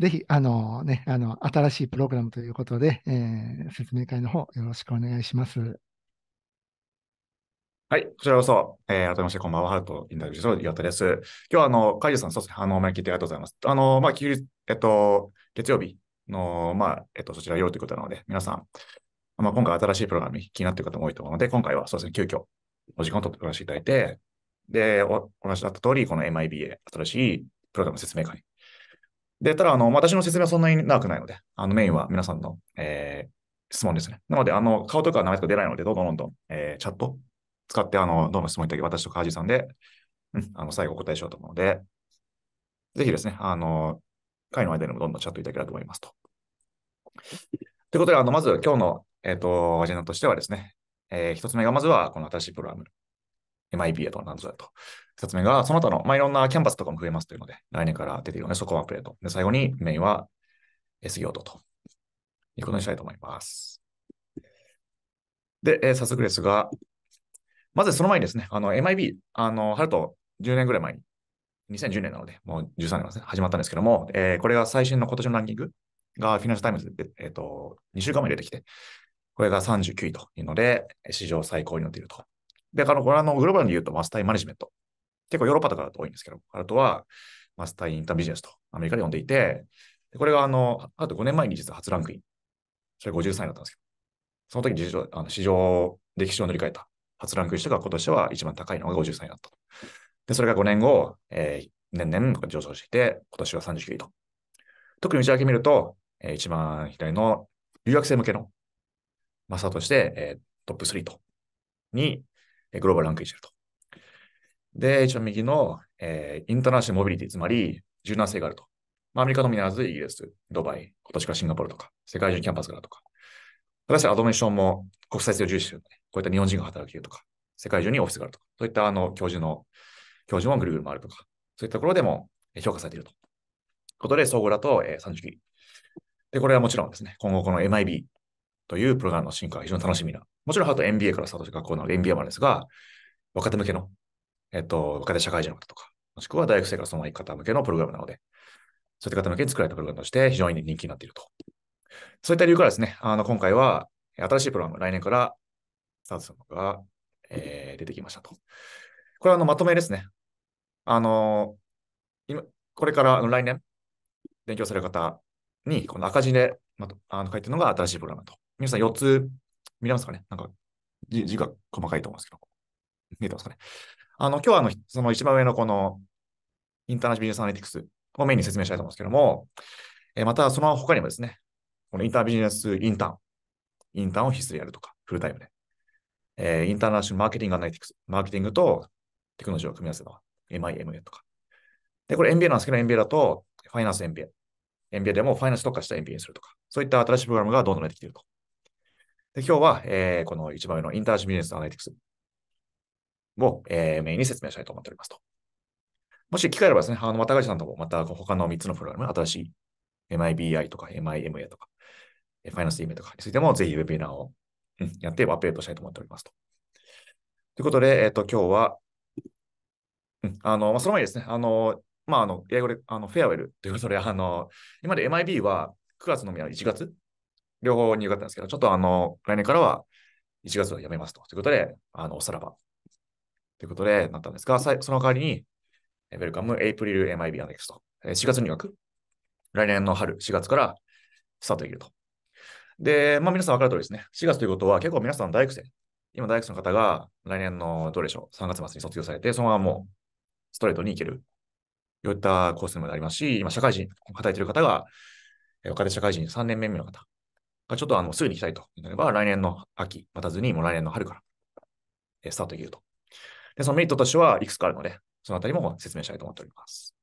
ぜひ、あのね、あの、新しいプログラムということで、えー、説明会の方、よろしくお願いします。はい、こちらこそ、えー、改めまして、こんばんは、ハルトインタビューの岩田です。今日は、あの、カイジさん、そうですね、あの、お前聞いてありがとうございます。あの、まあ、えっと、月曜日の、まあ、えっと、そちら夜ということなので、皆さん、まあ、今回新しいプログラムに気になっている方も多いと思うので、今回は、そうですね、急遽、お時間を取ってお話しいただいて、で、おお話しあった通り、この MIBA、新しいプログラム説明会で、ただ、あの、私の説明はそんなに長くないので、あの、メインは皆さんの、えー、質問ですね。なので、あの、顔とか名前とか出ないので、どんどんどんどん、えー、チャット使って、あの、どんどん質問いただき、私とカージさんで、うん、あの、最後お答えしようと思うので、ぜひですね、あの、会の間にもどんどんチャットいただければと思いますと。ということで、あの、まず今日の、えっ、ー、と、アジェンダとしてはですね、えー、一つ目がまずは、この新しいプログラム m i b やと何ぞやと。説つ目が、その他の、まあ、いろんなキャンパスとかも増えますというので、来年から出ているので、そこはプレート。で、最後にメインは SEO と、ということにしたいと思います。で、えー、早速ですが、まずその前にですね、あの、MIB、あの、春と10年ぐらい前に、2010年なので、もう13年ですね、始まったんですけども、えー、これが最新の今年のランキングがフィナンシャルタイムズで、えっ、ー、と、2週間前に出てきて、これが39位というので、史上最高になっているとで、あの、これあの、グローバルに言うとマスタイマネジメント。結構ヨーロッパとかだと多いんですけど、あとはマスタイインタービジネスとアメリカで呼んでいて、これがあの、あと5年前に実は初ランクイン。それ53位だったんですけど、その時に市場、あの市場歴史を塗り替えた初ランクインしたが今年は一番高いのが53位だったで、それが5年後、えー、年々上昇していて、今年は39位と。特に内訳見ると、えー、一番左の留学生向けのマスターとして、えー、トップ3と、にグローバルランクしてると。で、一番右の、えー、インターナショナルモビリティ、つまり柔軟性があると。まあ、アメリカのみならずイギリス、ドバイ、今年からシンガポールとか、世界中キャンパスからとか。だし、アドメーションも国際性を重視するこういった日本人が働けるとか、世界中にオフィスがあるとか、そういったあの教授の、教授もぐるぐる回るとか、そういったところでも評価されていると。ことで、総合だと、えー、30期。で、これはもちろんですね、今後この MIB、というプログラムの進化が非常に楽しみな。もちろん、ハート MBA からスタートして学校の MBA までですが、若手向けの、えっと、若手社会人の方とか、もしくは大学生からその方向けのプログラムなので、そういった方向けに作られたプログラムとして非常に人気になっていると。そういった理由からですね、あの今回は新しいプログラム、来年からスタートするのが、えー、出てきましたと。これはあのまとめですね。あの、今これから来年勉強される方に、この赤字で、ま、あの書いてるのが新しいプログラムと。皆さん4つ見れますかねなんか字字が細かいと思うんですけど、見えてますかねあの、今日はあの、その一番上のこの、インターナショナルビジネスアナリティクスをメインに説明したいと思うんですけども、えー、またその他にもですね、このインタービジネスインターン、インターンを必須でやるとか、フルタイムで、えー、インターナショナルマーケティングアナリティクス、マーケティングとテクノロジーを組み合わせた MIMA とか。で、これ MBA なんですけど、MBA だと、ファイナンス MBA。MBA でもファイナンス特化した MBA にするとか、そういった新しいプログラムがどんどん出てきているとで今日は、えー、この一番上のインターシミビジネスアナリティクスを、えー、メインに説明したいと思っておりますと。もし機会あればですね、あの、また会社さんとも、また他の3つのプログラム、新しい MIBI とか MIMA とか、ファイナンス EMA とかについても、ぜひウェビナーを、うん、やってアップデートしたいと思っておりますと。ということで、えっ、ー、と、今日は、うん、あの、まあ、その前にですね、あの、まあ、あの、英語で、あの、フェアウェルということで、あの、今まで MIB は9月のみは1月両方に受かったんですけど、ちょっとあの、来年からは1月はやめますと。ということで、あの、おさらば。ということで、なったんですが、その代わりに、ウェルカム、エイプリル MIB アネクスト。4月入学。来年の春、4月からスタートできると。で、まあ皆さん分かる通りですね。4月ということは結構皆さん大学生。今大学生の方が来年のどうでしょう。3月末に卒業されて、そのままもうストレートに行ける。よったコースにもなりますし、今社会人、働いている方が、若手社会人3年目の方ちょっとあのすぐに行きたいとなれば、来年の秋、待たずにもう来年の春から、スタートできると。で、そのメリットとしてはいくつかあるので、そのあたりも説明したいと思っております。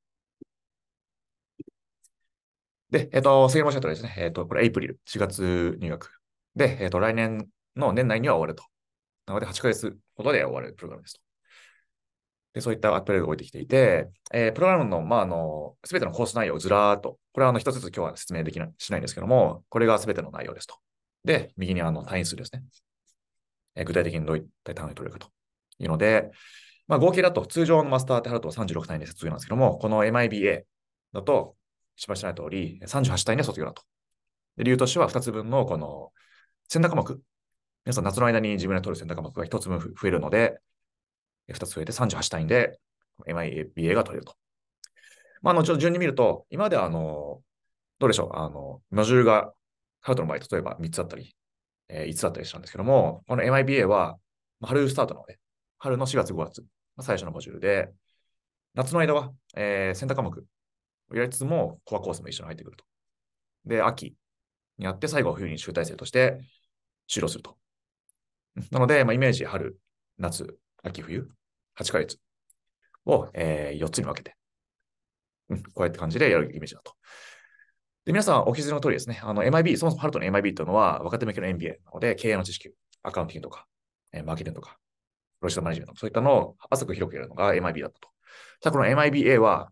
で、えっ、ー、と、先ほど申し上げたとりですね、えっ、ー、と、これ、エイプリル、4月入学。で、えっ、ー、と、来年の年内には終わると。なので、8ヶ月ほどで終わるプログラムですと。で、そういったアップデートが置いてきていて、えー、プログラムの、まあ、あの、すべてのコース内容をずらーっと、これはあの、一つずつ今日は説明できない、しないんですけども、これがすべての内容ですと。で、右にあの、単位数ですね。えー、具体的にどういった単位を取れるかというので、まあ、合計だと、通常のマスターってあると36単位で卒業なんですけども、この MIBA だと、しばしらない通り、38単位で卒業だと。で理由としては、2つ分のこの選択科目。皆さん、夏の間に自分で取る選択科目が1つ分増えるので、2つ増えて38単位で MIBA が取れると。まあ、後ほど順に見ると、今まであの、どうでしょう、あの、ノジュールが、カウトの場合、例えば3つだったり、えー、5つだったりしたんですけども、この MIBA は、春スタートなので、春の4月、5月、最初のモジュールで、夏の間は、えー、選択科目をやりつつも、コアコースも一緒に入ってくると。で、秋にやって、最後は冬に集大成として終了すると。なので、まあ、イメージ、春、夏、秋、冬8ヶ月を、えー、4つに分けて、うん、こうやって感じでやるイメージだと。で、皆さんお気づきの通りですね、あの MIB、そもそもハルトの MIB というのは若手向けの MBA なので、経営の知識、アカウンティングとか、えー、マーケティングとか、ロジカルマネジメントそういったのを浅く広くやるのが MIB だったと。ただこの MIBA は、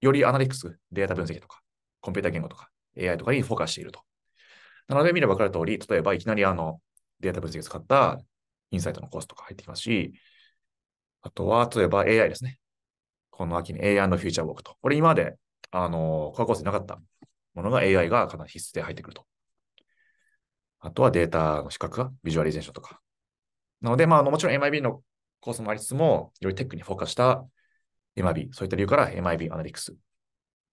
よりアナリックス、データ分析とか、コンピュータ言語とか、AI とかにフォーカスしていると。なので見れば分かる通り、例えばいきなりあのデータ分析を使ったインサイトのコースとか入ってきますし、あとは、例えば AI ですね。この秋に AI& のフューチャーウォークと。これ今まで、あの、科学構成なかったものが AI がかなり必須で入ってくると。あとはデータの比較、がビジュアリゼーションとか。なので、まあ、もちろん MIB のコースもありつつも、よりテックにフォーカスした MIB、そういった理由から MIB アナリクス、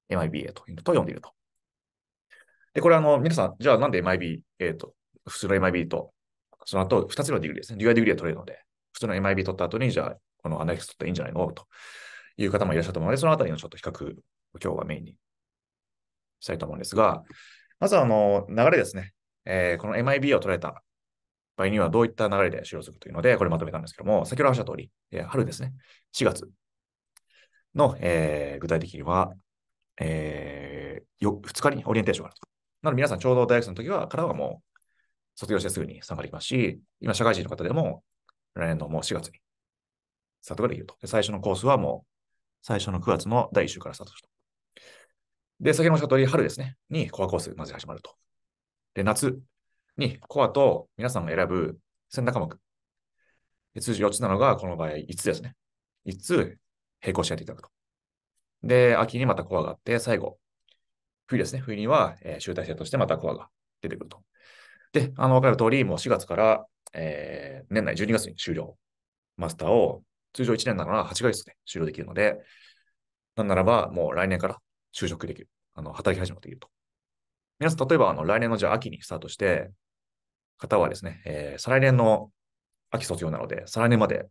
MIBA というと呼んでいると。で、これあの、皆さん、じゃあなんで MIB、えっ、ー、と、普通の MIB と、その後、2つのディグリですね。デュアディグリが取れるので、普通の MIB 取った後に、じゃあこのアナリストっていいんじゃないのという方もいらっしゃると思うので、そのあたりのちょっと比較今日はメインにしたいと思うんですが、まずあの流れですね、えー、この MIB を捉えた場合にはどういった流れで使用するというので、これまとめたんですけども、先ほど話した通り、え春ですね、4月の、えー、具体的には、えー、よ2日にオリエンテーションがあると。なので皆さんちょうど大学の時は、からはもう卒業してすぐに参加できますし、今社会人の方でも来年のもう4月にスタートができると。最初のコースはもう、最初の9月の第1週からスタートすると。で、先ほどおっしゃった通り、春ですね、にコアコースまず始まると。で、夏にコアと皆さんが選ぶ選択科目。通常4つなのが、この場合5つですね。5つ並行してやっていただくと。で、秋にまたコアがあって、最後、冬ですね。冬には、えー、集大成としてまたコアが出てくると。で、あの、わかる通り、もう4月から、えー、年内12月に終了。マスターを通常1年なら8ヶ月で終了できるので、なんならばもう来年から就職できる、あの働き始めていると。皆さん、例えばあの来年のじゃあ秋にスタートして、方はですね、えー、再来年の秋卒業なので、再来年まで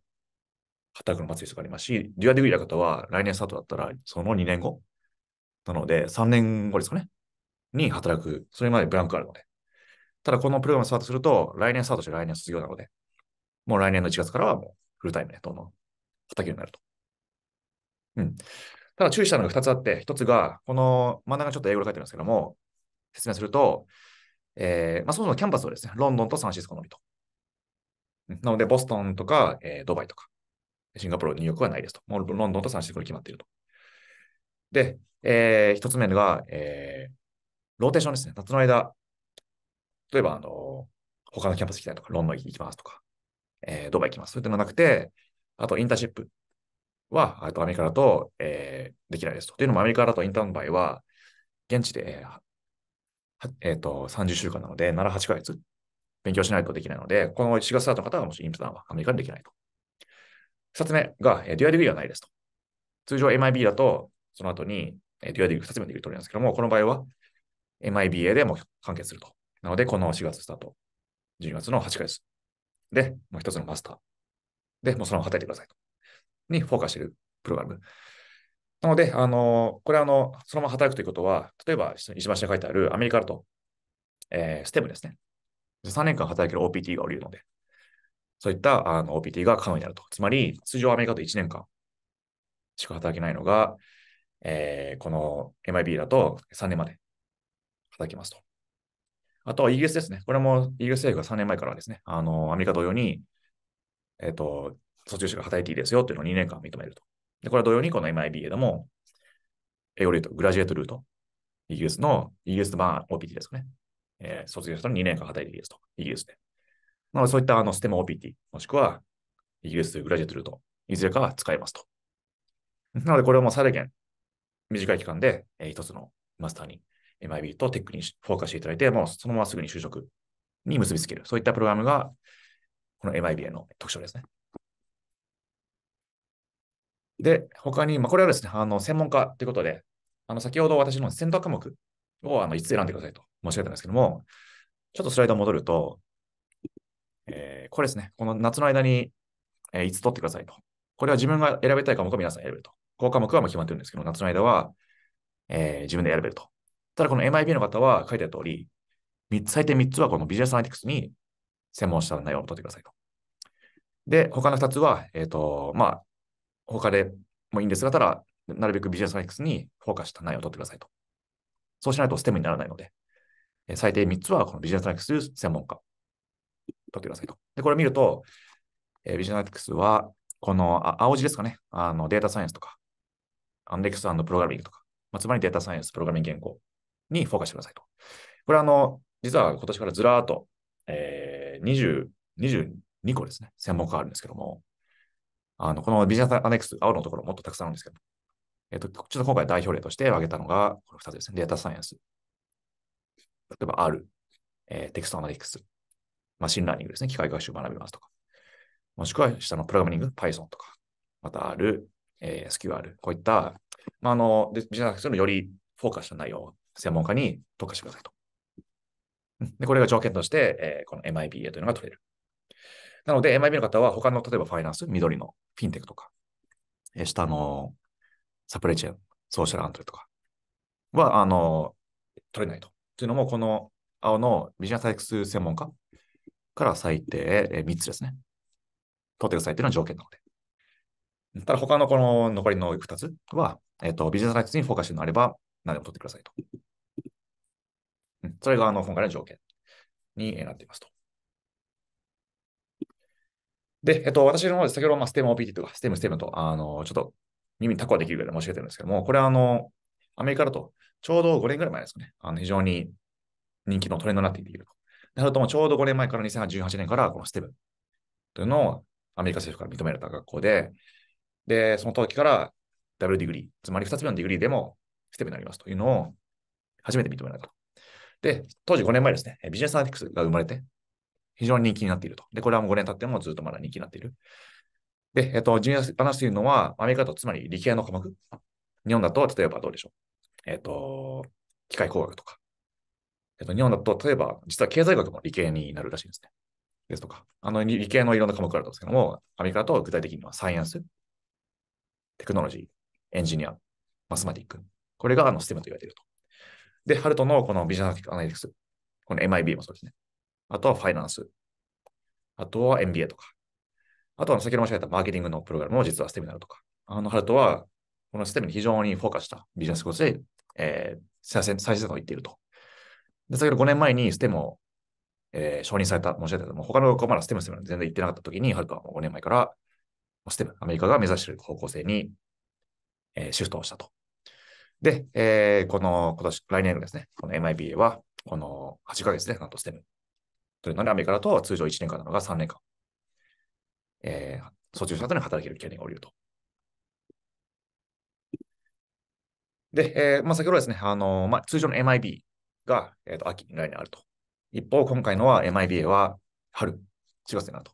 働くの待つ必要がありますし、デュアデビグリーの方は来年スタートだったらその2年後なので、3年後ですかね、に働く、それまでブランクあるので。ただ、このプログラムスタートすると、来年スタートして来年卒業なので、もう来年の1月からはもうフルタイムで、どんどん畑になると。うん。ただ注意したのが2つあって、1つが、この真ん中ちょっと英語で書いてるんですけども、説明すると、えー、まあ、そもそもキャンパスはですね、ロンドンとサンシスコのみと。なので、ボストンとか、えー、ドバイとか、シンガポール、ニューヨークはないですと。もうロンドンとサンシスコに決まっていると。で、えー、1つ目が、えー、ローテーションですね。夏の間、例えば、あの、他のキャンパス行きたいとか、ロンドン行きますとか、えー、ドバイ行きます。そういったのなくて、あとインターンシップは、あとアメリカだと、えー、できないですと。というのもアメリカだとインターンの場合は、現地で、えっ、ー、と、30週間なので、7、8ヶ月勉強しないとできないので、この4月スタートの方はもしインターンはアメリカにできないと。2つ目が、えー、デュアリグリはないですと。通常 MIB だと、その後に、えー、デュアリグリ2つ目で言うとおりなんですけども、この場合は MIBA でも完結すると。なので、この4月スタート、12月の8ヶ月で、もう1つのマスターで、もうそのまま叩いてくださいと。にフォーカスしてるプログラム。なので、あの、これあの、そのまま働くということは、例えば、石橋に書いてあるアメリカだと、えー、ステムですね。3年間働ける OPT が降りるので、そういったあの OPT が可能になると。つまり、通常アメリカと1年間しか働けないのが、えー、この MIB だと3年まで働きますと。あとはイギリスですね。これもイギリス政府が3年前からですね、あの、アメリカ同様にえっ、ー、と、卒業者が働いていいですよっていうのを2年間認めると。で、これは同様にこの MIBA でも、エオリート、とグラジュエートルート。イギリスの、イギリス版 OPT ですかね。えー、卒業したら2年間働いていいですと。イギリスで。なので、そういったあのステム OPT、もしくはイギリスというグラジュエートルート、いずれかは使えますと。なので、これをもう最大限、短い期間で、えー、一つのマスターに MIB とテックにフォーカスしていただいて、もうそのまますぐに就職に結びつける。そういったプログラムがこの MIBA の特徴ですね。で、他に、まあ、これはですね、あの、専門家ということで、あの、先ほど私の選択科目をあの5つ選んでくださいと申し上げたんですけども、ちょっとスライド戻ると、えー、これですね、この夏の間に、えー、5つ取ってくださいと。これは自分が選べたい科目を皆さん選べると。高科目はもう決まってるんですけど、夏の間は、えー、自分で選べると。ただ、この MIB の方は書いてある通り、つ、最低3つはこのビジネスアナリティクスに専門した内容を取ってくださいと。で、他の2つは、えっ、ー、と、まあ、他でもいいんですが、ただ、なるべくビジネスマイクスにフォーカスした内容を取ってくださいと。そうしないとステムにならないので、えー、最低3つはこのビジネスマイクス専門家、取ってくださいと。で、これを見ると、えー、ビジネスマイクスは、この青字ですかね、あのデータサイエンスとか、アンデックスプログラミングとか、まあ、つまりデータサイエンス、プログラミング言語にフォーカスしてくださいと。これはあの、実は今年からずらーっと、えーえー、20、22個ですね、専門家あるんですけども、あの、このビジネスアネックス、青のところもっとたくさんあるんですけど、えっ、ー、と、ちょっと今回代表例として挙げたのが、この2つですね、データサイエンス。例えば R、えー、テキストアナリティクス、マシンラーニングですね、機械学習学びますとか、もしくは下のプログラミング、Python とか、また R、えー、SQR、こういった、まあ、あの、ビジネスアネックスのよりフォーカスした内容を専門家に特化してくださいと。でこれが条件として、えー、この MIBA というのが取れる。なので、MIB の方は他の、例えばファイナンス、緑のフィンテックとか、えー、下のサプライチェーン、ソーシャルアントレとかは、あの、取れないと。というのも、この青のビジネスサイクス専門家から最低、えー、3つですね。取ってくださいというのは条件なので。ただ、他のこの残りの2つは、えっ、ー、と、ビジネスサイクスにフォーカスしてるのあれば、何でも取ってくださいと。それがあの今回の条件になっていますと。で、えっと、私の方で先ほど、まあ、ステム OPT とか、ステム、ステムと、あの、ちょっと耳にタコはできるぐらい申し上げてるんですけども、これはあの、アメリカだと、ちょうど5年ぐらい前ですかね、あの非常に人気のトレンドになっていると。なるともちょうど5年前から2018年から、このステムというのをアメリカ政府から認められた学校で、で、その時からダブルディグリー、つまり2つ目のディグリーでもステムになりますというのを初めて認められたとで、当時5年前ですね、ビジネスアーティクスが生まれて、非常に人気になっていると。で、これはもう5年経ってもずっとまだ人気になっている。で、えっと、ジュニアアナスというのは、アメリカとつまり理系の科目。日本だと、例えばどうでしょう。えっと、機械工学とか。えっと、日本だと、例えば、実は経済学も理系になるらしいですね。ですとか、あの理系のいろんな科目があるんですけども、アメリカだと具体的にはサイエンス、テクノロジー、エンジニア、マスマティック。これがあのステムと言われていると。で、ハルトのこのビジネスアナリティクス、この MIB もそうですね。あとはファイナンス。あとは MBA とか。あとは先ほど申し上げたマーケティングのプログラムも実はステムになるとか。あの、ハルトは、このステムに非常にフォーカスしたビジネスコースで、えー、最先端を言っていると。で、先ほど5年前にステムを、えー、承認された、申し上げたもう他の子まだステムステム全然行ってなかった時に、ハルトはもう5年前から、ステム、アメリカが目指している方向性に、えー、シフトをしたと。で、えー、この今年、来年のですね、この MIBA は、この8ヶ月で、なんとステム。というので、アメリカだと通常1年間なのが3年間。えー、卒業した後に働ける権利が下りると。で、えーまあ、先ほどですね、あのー、まあ、通常の MIB が、えーと、と秋、来年あると。一方、今回のは MIBA は春、4月になると。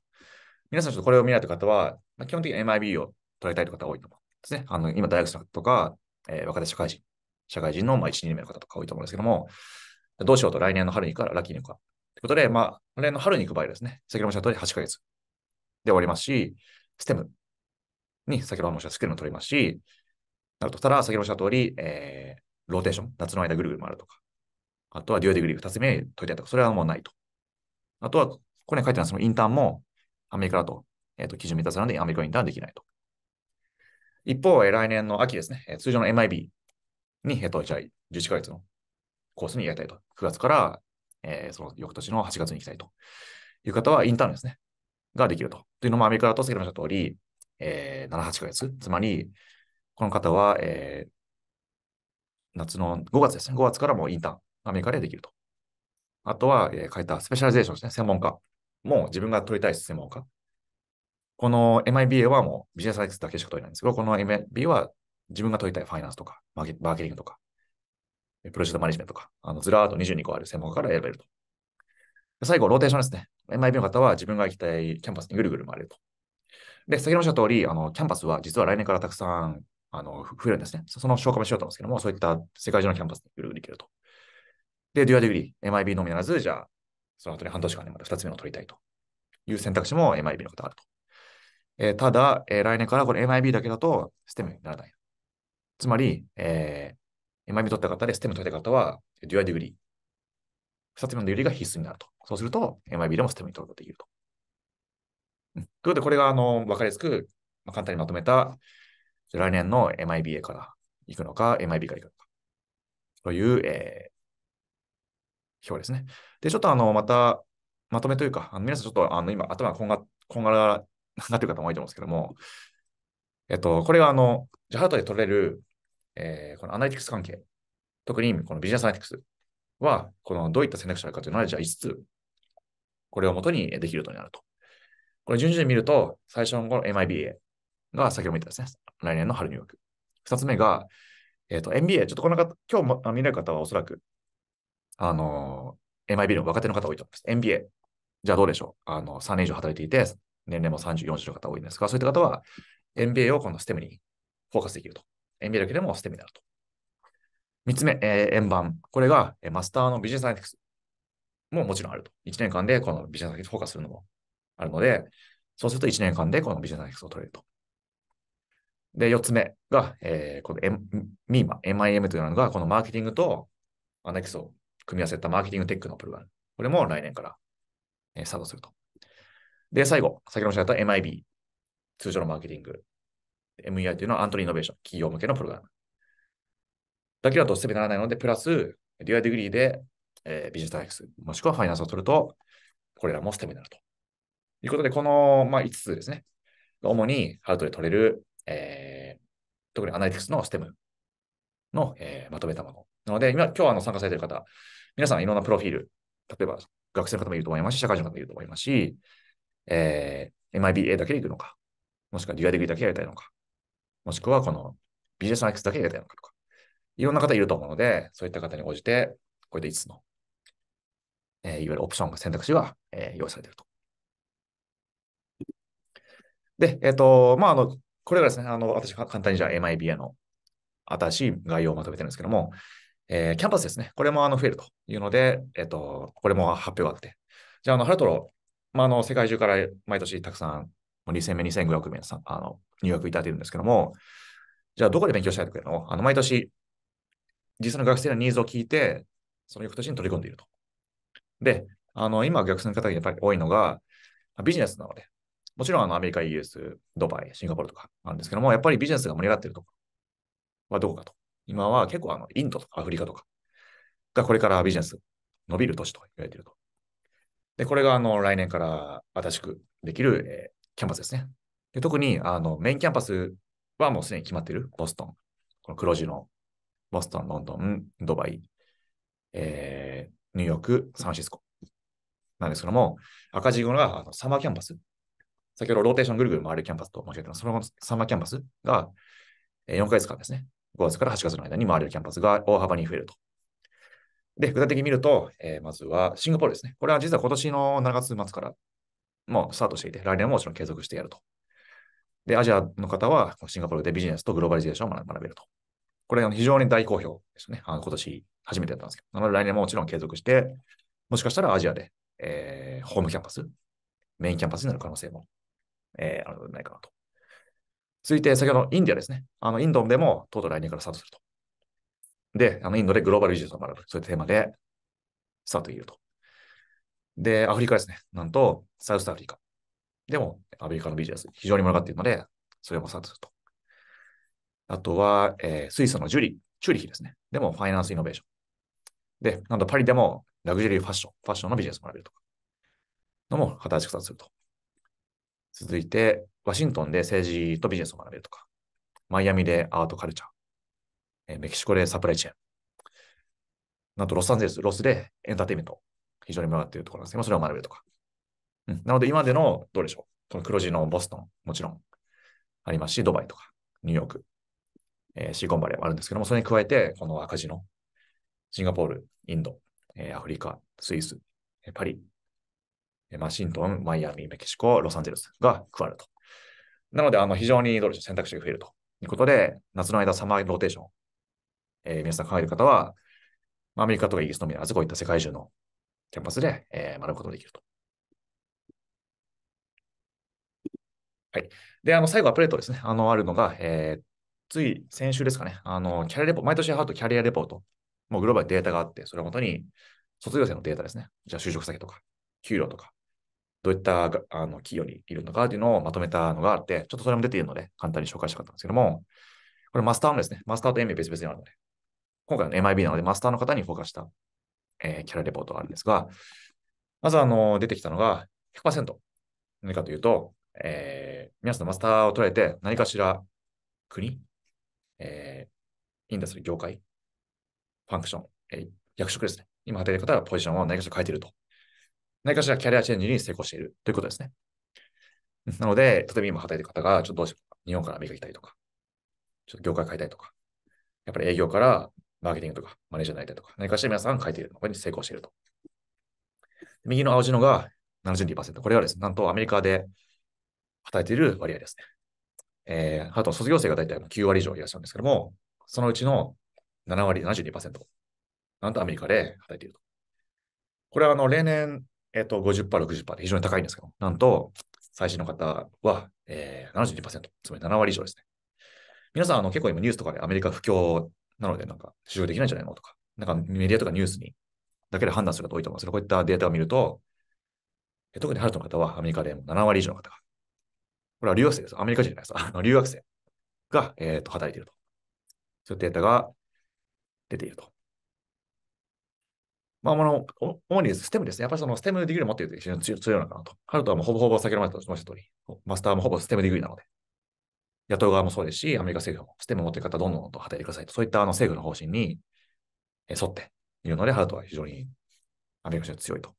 皆さん、ちょっとこれを見られた方は、まあ、基本的に MIB を取りたいという方が多いと思うんですね。あの今、大学生とか、えー、若手社会人、社会人のまあ1、2目の方とか多いと思うんですけども、どうしようと来年の春に行くからラッキーに行くか。ということで、まあ、来年の春に行く場合ですね、先ほど申した通り8ヶ月で終わりますし、ステムに先ほど申したスキルも取りますし、なるとたら、先ほど申した通り、えー、ローテーション、夏の間ぐるぐる回るとか、あとはデュエディグリー2つ目解いてあっとか、それはもうないと。あとは、ここに書いてあるそのインターンもアメリカだと、えっ、ー、と、基準満たすなのでアメリカインターンできないと。一方、来年の秋ですね、通常の MIB に、えっと、じゃあ11ヶ月のコースにやりたいと。9月から、えー、その翌年の8月に行きたいという方は、インターンですね、ができると。というのも、アメリカだと先ほど言った通り、えー、7、8ヶ月、つまり、この方は、えー、夏の5月ですね、5月からもインターン、アメリカでできると。あとは、えー、書いたスペシャリゼーションですね、専門家。もう自分が取りたい専門家この MIBA はもうビジネスアイクスだけしか取れないんですけど、この MIBA は自分が取りたいファイナンスとか、マーケマーケティングとか、プロジェクトマネジメントとか、あのずらーっと22個ある専門家から選べると。最後、ローテーションですね。MIB の方は自分が行きたいキャンパスにぐるぐる回れると。で、先ほどおっしゃった通り、あの、キャンパスは実は来年からたくさん、あの、増えるんですね。その消化もしようと思うんですけども、そういった世界中のキャンパスにぐるぐる行けると。で、デュアディグリー、MIB のみならず、じゃあ、その後に半年間でまた2つ目を取りたいという選択肢も MIB の方あると。えー、ただ、えー、来年からこれ MIB だけだとステムにならない。つまり、えー、MIB 取った方でステム取った方は、デュアディグリー。二つ目のディグリーが必須になると。そうすると、MIB でもステムに取ることができると。うん、ということで、これが、あの、わかりやすく、まあ、簡単にまとめた、来年の MIBA から行くのか、MIB から行くのか。という、えー、表ですね。で、ちょっとあの、また、まとめというか、あの皆さんちょっとあの今頭がこんがこんがらなってる方も多いと思うんですけども、えっと、これはあの、ジャハートで取れる、えー、このアナリティクス関係、特にこのビジネスアナリティクスは、このどういった選択肢があるかというのは、じゃあ5つ、これをもとにできるとになると。これ順々に見ると、最初のこの MIBA が先ほども言ったですね、来年の春入学。2つ目が、えっ、ー、と、MBA、ちょっとこの方、今日も見れる方はおそらく、あの MIB の若手の方多いと思います。MBA。じゃあどうでしょうあの、3年以上働いていて、年齢も30、40の方多いんですが、そういった方は n b a をこのステムにフォーカスできると。n b a だけでもステムになると。3つ目、えー、円盤。これが、えー、マスターのビジネスアナリティクスももちろんあると。1年間でこのビジネスアナリティクスフォーカスするのもあるので、そうすると1年間でこのビジネスアナリティクスを取れると。で、4つ目が、えー、この MIMA、MIM というのが、このマーケティングとアナリティクスを組み合わせたマーケティングテックのプログラム。これも来年から、えー、スすると。で、最後、先ほどおっしゃった MIB、通常のマーケティング。MEI というのはアントリーイノベーション、企業向けのプログラム。だけだとすべてならないので、プラス、デュアディグリーで、えー、ビジネス対策、もしくはファイナンスを取ると、これらもステムになると。いうことで、この、まあ、5つですね。主にハウトで取れる、えー、特にアナリティクスのステムの、えー、まとめたもの。なので、今、今日あの参加されている方、皆さんいろんなプロフィール、例えば学生の方もいると思いますし、社会人の方もいると思いますし、えー、MIBA だけでくのか、もしくは d i d ーだけやりたいのか、もしくはこのビジネスクスだけやりたいのかとか、いろんな方いると思うので、そういった方に応じて、これで5つの、えー、いわゆるオプションが選択肢が、えー、用意されていると。で、えっ、ー、と、まあ、あの、これがですね、あの、私、簡単にじゃあ MIBA の新しい概要をまとめてるんですけども、えー、キャンパスですね。これもあの増えるというので、えっ、ー、と、これも発表があって。じゃあ、あの、ハルトロまあ、あの、世界中から毎年たくさん、2000名、2500名さあの入学いただいてるんですけども、じゃあどこで勉強したいとかいうのを、あの、毎年、実際の学生のニーズを聞いて、その翌年に取り込んでいると。で、あの、今、学生の方がやっぱり多いのが、ビジネスなので、もちろんあのアメリカ、イギリス、ドバイ、シンガポールとかなんですけども、やっぱりビジネスが盛り上がっているところはどこかと。今は結構あのインドとかアフリカとかがこれからビジネス伸びる年と言われていると。で、これがあの来年から新しくできる、えー、キャンパスですね。で特にあのメインキャンパスはもうすでに決まっている。ボストン。この黒字のボストン、ロンドン、ドバイ、えー、ニューヨーク、サンシスコ。なんですけども、赤字語があのサマーキャンパス。先ほどローテーションぐるぐる回るキャンパスと申し上げたのそのサマーキャンパスが4ヶ月間ですね。5月から8月の間に回るキャンパスが大幅に増えるとで、具体的に見ると、えー、まずはシンガポールですね。これは実は今年の7月末からもうスタートしていて、来年ももちろん継続してやると。で、アジアの方はシンガポールでビジネスとグローバリゼーションを学べると。これ非常に大好評ですね。あの今年初めてやったんですけど。なので来年ももちろん継続して、もしかしたらアジアで、えー、ホームキャンパス、メインキャンパスになる可能性も、えー、あるのではないかなと。続いて、先ほどインディアですね。あのインドでもとうとう来年からスタートすると。で、あのインドでグローバルビジネスを学ぶ。そういうテーマで、スタートいると。で、アフリカですね。なんと、サウスアフリカ。でも、アメリカのビジネス、非常に盛り上がっているので、それもスタートすると。あとは、えー、スイスのジュリ、チューリヒですね。でも、ファイナンスイノベーション。で、なんとパリでも、ラグジュアリーファッション、ファッションのビジネスを学べるとか。のも、働き方すると。続いて、ワシントンで政治とビジネスを学べるとか。マイアミでアートカルチャー。えメキシコでサプライチェーン。なんとロサンゼルス、ロスでエンターテイメント、非常に上がっているところなんですけど、それを学べるとか。うん、なので、今までの、どうでしょう。この黒字のボストン、もちろんありますし、ドバイとか、ニューヨーク、えー、シリコンバレーもあるんですけども、それに加えて、この赤字のシンガポール、インド、えー、アフリカ、スイス、えー、パリ、えー、シントン、マイアミ、メキシコ、ロサンゼルスが加わると。なので、あの非常にどうでしょう選択肢が増えるということで、夏の間サマーローテーションえー、皆さん考える方は、アメリカとかイギリスのみならず、こういった世界中のキャンパスで、えー、学ぶことができると。はい。で、あの、最後はプレートですね。あの、あるのが、えー、つい先週ですかね。あの、キャリアレポ毎年ハートキャリアレポート。もうグローバルデータがあって、それをもとに、卒業生のデータですね。じゃあ、就職先とか、給料とか、どういったあの企業にいるのかというのをまとめたのがあって、ちょっとそれも出ているので、簡単に紹介したかったんですけども、これマスターのですね、マスターと M 別々にあるので、今回の MIB なのでマスターの方にフォーカスした、えー、キャラレポートがあるんですが、まずあの出てきたのが100%。何かというと、えー、皆さんのマスターを取えれて何かしら国、えー、インダストリー業界、ファンクション、えー、役職ですね。今働いている方はポジションを何かしら変えていると。何かしらキャリアチェンジに成功しているということですね。なので、例えば今働いている方が、ちょっとどうしようか。日本からアメリカ行きたいとか、ちょっと業界変えたいとか、やっぱり営業からマーケティングとか、マネージャーになりたいとか、何かしら皆さんが書いているのに成功していると。右の青字のが72%。これはですね、なんとアメリカで働いている割合ですね。えー、あと卒業生が大体9割以上いらっしゃるんですけども、そのうちの7割、72%。なんとアメリカで働いていると。これはあの例年、えっと50%、60%で非常に高いんですけど、なんと最新の方は、えー、72%、つまり7割以上ですね。皆さんあの結構今ニュースとかでアメリカ不況なので、なんか、使用できないんじゃないのとか、なんかメディアとかニュースにだけで判断する方が多いと思うんですけど、こういったデータを見ると、特にハルトの方はアメリカでも7割以上の方が、これは留学生です。アメリカ人じゃないです。あの留学生が、えー、と働いていると。そういうデータが出ていると。まあ、あの、主にステムですね。やっぱりそのステムディグリを持っていると非常に強いのかなと。ハルトはもうほぼほぼ先ほどもました通り、マスターもほぼステムディグリなので。野党側もそうですし、アメリカ政府も、ステム持ってる方、どんどんと働いてくださいと、そういったあの政府の方針に沿っているので、ハルトは非常にアメリカ人は強いと。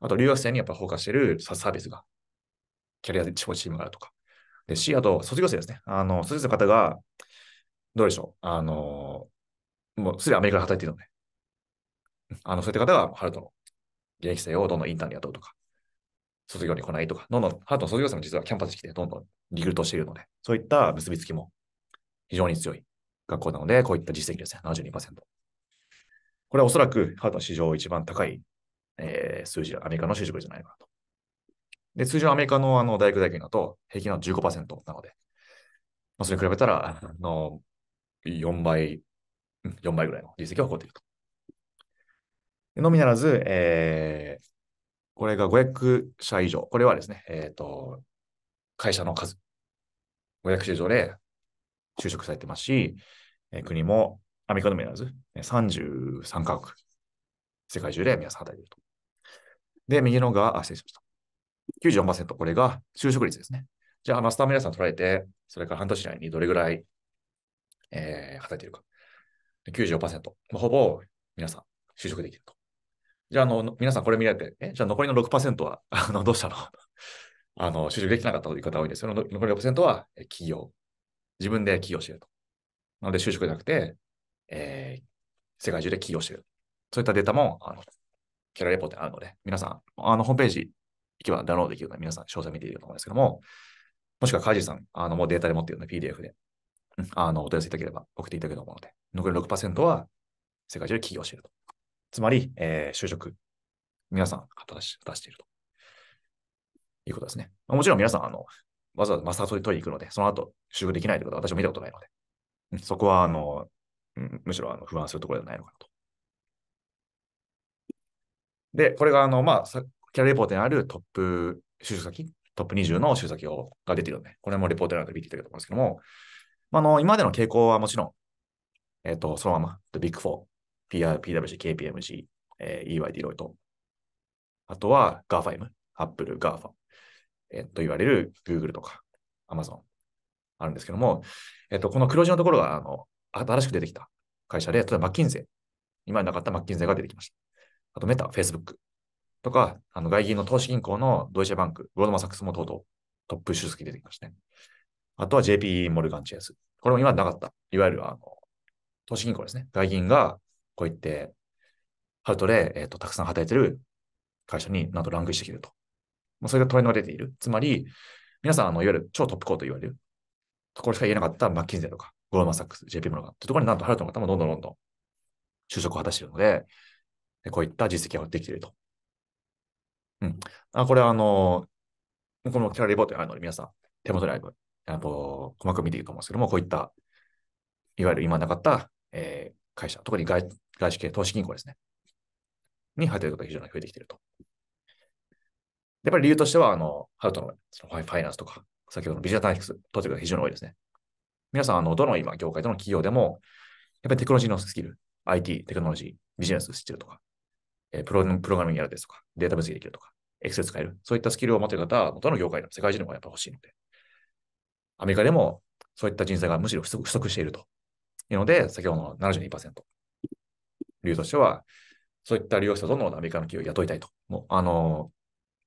あと、留学生にやっぱフォーカスしているサービスが、キャリア地方チームがあるとか。ですし、あと、卒業生ですね。あの、卒業生の方が、どうでしょう。あの、もうすでにアメリカで働いているので、あの、そういった方が、ハルトの現役生をどんどんインターンに雇うとか、卒業に来ないとか、どんどんハートの卒業生も実はキャンパスに来てどんどんリクルートしているので、そういった結びつきも非常に強い学校なので、こういった実績ですね、72%。これはおそらくハートの史上一番高い、えー、数字、アメリカの就職じゃないかなと。で、通常アメリカのあの大学大学だと平均の15%なので、まあ、それに比べたら、あの、4倍、4倍ぐらいの実績を誇っていると。のみならず、えー、これが500社以上。これはですね、えっ、ー、と、会社の数。500社以上で就職されてますし、えー、国もアメリカのみならず、33カ国、世界中で皆さん働いていると。で、右のが、あ、失礼しました。94%、これが就職率ですね。じゃあ、マスター皆さんらえて、それから半年以内にどれぐらい、えー、働いているか。94%、ほぼ皆さん就職できると。じゃあ、あの、皆さんこれ見られて、え、じゃあ残りの6%は、あの、どうしたの あの、収集できなかったという方多いんですよ。残り6%は、え、企業。自分で起業してると。なので、就職じゃなくて、えー、世界中で起業してる。そういったデータも、あの、キャラレポってあるので、皆さん、あの、ホームページ行けばダウンロードできるので、皆さん詳細見ていると思うんですけども、もしくは、カジさん、あの、もうデータで持っているので、PDF で、あの、お問い合わせいただければ送っていただけると思うので、残り6%は世界中で起業してると。つまり、えー、就職、皆さん果たし果たしているということですね。まあ、もちろん皆さん、あの、わざわざマスタートリに行くので、その後、就職できないということは私も見たことないので、そこは、あの、むしろあの不安するところではないのかなと。で、これが、あの、まあ、キャリアレポートにあるトップ就職先、トップ20の就職先をが出ているので、これもレポートなので見ていただけると思うんですけども、まあ、あの今までの傾向はもちろん、えっ、ー、と、そのまま、ビッグ4 PR、PWC、KPMG、えー、EY、ディロイト。あとは GAFAM、Apple、GAFA、えー、と言われる Google とか Amazon あるんですけども、えっ、ー、と、この黒字のところがあの新しく出てきた会社で、例えばマッキンゼ今なかったマッキンゼが出てきました。あとメタ、Facebook とか、あの外銀の投資銀行のドイツバンク、ゴードマサックスもとうとうトップ出席出てきましたね。あとは JP モルガンチェース。これも今なかった。いわゆるあの投資銀行ですね。外銀がこういって、ハウトで、えっ、ー、と、たくさん働いてる会社になんとランクしてきてると。まあ、それがトレンドが出ている。つまり、皆さん、あの、いわゆる超トップコーと言われるところしか言えなかったマッキンゼとか、ゴールマンサックス、JP モルガンというところになんとハウトの方もどんどんどんどん就職を果たしているので、こういった実績ができていると。うん。あ、これはあの、このキャラーボートにあるので、皆さん、手元にイブ、え、あの、細かく見ていくと思うんですけども、こういった、いわゆる今なかった、えー、会社、特に外外資系投資銀行ですね。に入っている方が非常に増えてきていると。やっぱり理由としては、あの、ハウトのそのファイナンスとか、先ほどのビジネスタイクス、取っていが非常に多いですね。皆さん、あの、どの今、業界どの企業でも、やっぱりテクノロジーのスキル、IT、テクノロジー、ビジネス知ってるとか、えー、プロプログラミングやるですとか、データ分析できるとか、エクセル使える、そういったスキルを持っている方は、どの業界でも世界中でもやっぱ欲しいので、アメリカでもそういった人材がむしろ不足していると。いうので、先ほどの72%。理由としては、そういった利用者とのアメリカの企業を雇いたいと。もう、あの、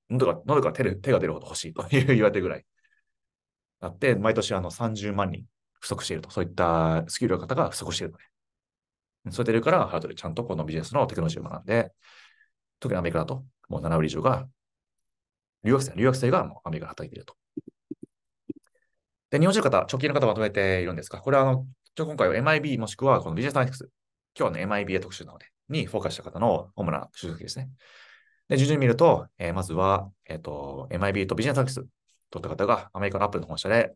喉が、喉が手手が出るほど欲しいという言われてるぐらい。あって、毎年あの30万人不足していると。そういったスキルの方が不足しているのね。そういってるから、ハードでちゃんとこのビジネスのテクノロジーを学んで、特にアメリカだと、もう7割以上が、留学生、留学生がもうアメリカで働いていると。で、日本人の方、直近の方まとめているんですが、これはあの、今回は MIB もしくはこのビジネスアナリティクス今日の MIBA 特集なので、にフォーカスした方の主な集積ですね。で、順々に見ると、えー、まずは、えっ、ー、と、MIB とビジネスアービス取った方がアメリカのアップルの本社で、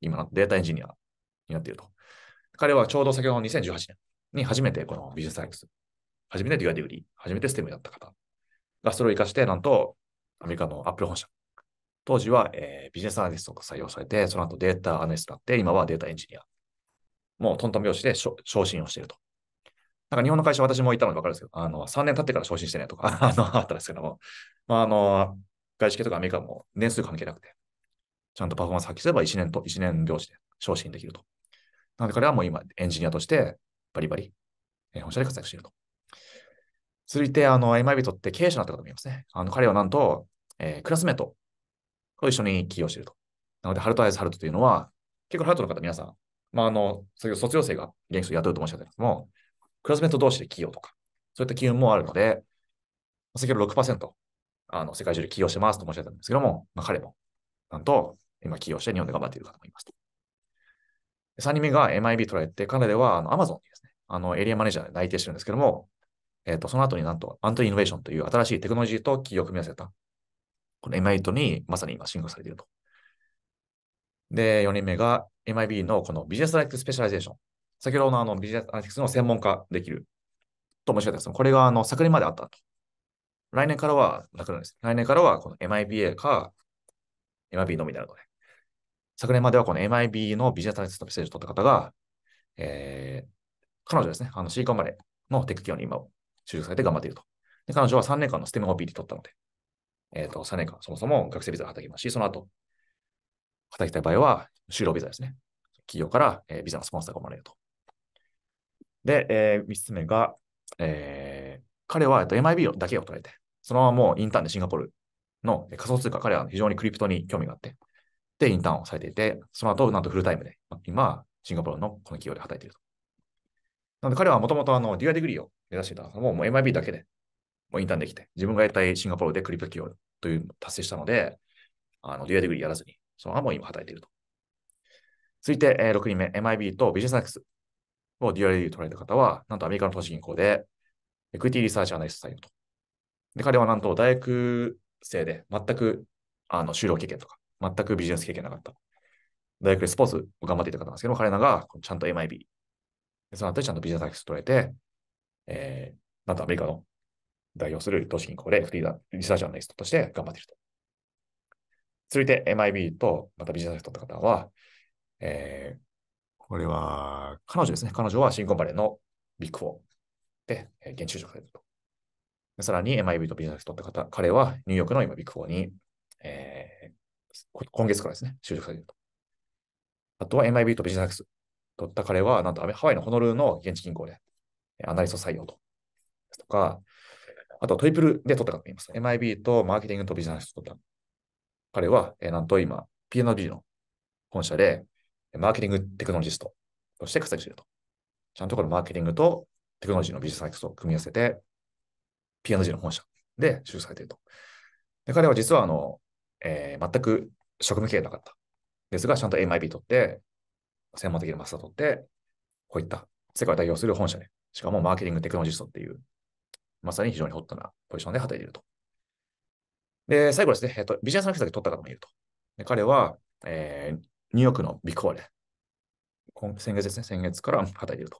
今のデータエンジニアになっていると。彼はちょうど先ほどの2018年に初めてこのビジネスアービス、初めてデュアデュリー、初めてステムやった方がそれを活かして、なんとアメリカのアップル本社。当時は、えー、ビジネスアナリストが採用されて、その後データアナリストになって、今はデータエンジニア。もうトントン拍子で昇進をしているとなんか日本の会社、私もいたので分かるんですけど、あの、3年経ってから昇進してねとか、あの、あったんですけども、まあ、あの、外資系とかアメリカも年数関係なくて、ちゃんとパフォーマンス発揮すれば1年と、1年拍子で昇進できると。なので彼はもう今、エンジニアとして、バリバリ、えー、本社で活躍していると。続いて、あの、MIB とって経営者になった方もいますね。あの、彼はなんと、えー、クラスメートと一緒に起業していると。なので、ハルトアイズハルトというのは、結構ハルトの方皆さん、まあ、あの、ういう卒業生が現役を雇うと申し上げたんですけども、クラスメート同士で起用とか、そういった機運もあるので、先ほど6%、あの世界中で起用してますと申し上げたんですけども、まあ、彼も、なんと、今起用して日本で頑張っている方もいますと。3人目が MIB 取られて、彼ではあの Amazon にですね、あのエリアマネージャーで内定してるんですけども、えっ、ー、と、その後になんとアントイノベーションという新しいテクノロジーと企業を組み合わせた、この MIB にまさに今進化されていると。で、4人目が MIB のこのビジネスライクスペシャライゼーション。先ほどのあのビジネスアナリティクスの専門家できると申し上げたす。これがあの昨年まであったと。来年からはなくなるんです。来年からはこの MIBA か MIB のみになるので。昨年まではこの MIB のビジネスアナリティクスのメッセージを取った方が、えー、彼女ですね、あのシリコンバレーのテック企業に今就職されて頑張っていると。で彼女は3年間のステムピーで取ったので、えっ、ー、と、3年間そもそも学生ビザを働きますし、その後、働きたい場合は就労ビザですね。企業から、えー、ビザのスポンサーが生まれると。で、えー、3つ目が、えー、彼は MIB だけをられて、そのままもうインターンでシンガポールの仮想通貨、彼は非常にクリプトに興味があって、で、インターンをされていて、その後、なんとフルタイムで、今、シンガポールのこの企業で働いていると。なので、彼はもともとあのデュアディグリーを目指していたもうもう MIB だけで、もうインターンできて、自分がやりたいシンガポールでクリプト企業というのを達成したので、あのデュアディグリーやらずに、そのままもう今働いていると。続いて、えー、6人目、MIB とビジネスアクスを DRD 取られた方は、なんとアメリカの投資銀行で、エクイティリサーチアナリスト採用と。で、彼はなんと大学生で全くあの就労経験とか、全くビジネス経験なかった。大学でスポーツを頑張っていた方なんですけど彼らがちゃんと MIB、その後ちゃんとビジネスアナリス取れて、えー、なんとアメリカの代表する投資銀行でフリーダリサーチアナリストとして頑張っていると。続いて MIB とまたビジネスアナリス取った方は、えー、これは、彼女ですね。彼女はシンコンバレーのビッグフォーで、えー、現地就職されると。さらに MIB とビジネス取った方、彼はニューヨークの今ビッグフォーに、えー、今月からですね、就職されていると。あとは MIB とビジネス取った彼は、なんとハワイのホノルルの現地銀行で、アナリスト採用と。ですとか、あとトリプルで取った方もいます。MIB とマーケティングとビジネス取った。彼は、えー、なんと今、p d の本社で、マーケティングテクノロジストとして活躍していると。ちゃんとこのマーケティングとテクノロジーのビジネスサイクスを組み合わせて、P&G の本社で収されていると。で彼は実はあの、えー、全く職務経営なかった。ですが、ちゃんと m i p 取って、専門的なマスター取って、こういった世界を代表する本社で、しかもマーケティングテクノロジストっていう、まさに非常にホットなポジションで働いていると。で、最後ですね、えっと、ビジネスのスだけ取った方もいると。で彼は、えー、ニューヨークのビコーレ。先月ですね、先月から働いていると。